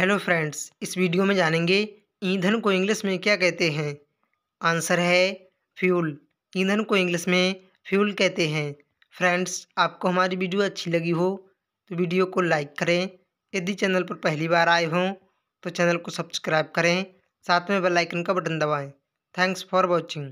hello friends इस video में जानेंगे ईंधन को इंग्लिश में क्या कहते हैं आंसर है फ्यूल ईंधन को इंग्लिश में फ्यूल कहते हैं फ्रेंड्स आपको हमारी वीडियो अच्छी लगी हो तो वीडियो को लाइक करें यदि चैनल पर पहली बार आए हों तो चैनल को सब्सक्राइब करें साथ में बेल आइकन का बटन दबाएं थैंक्स फॉर वॉचिंग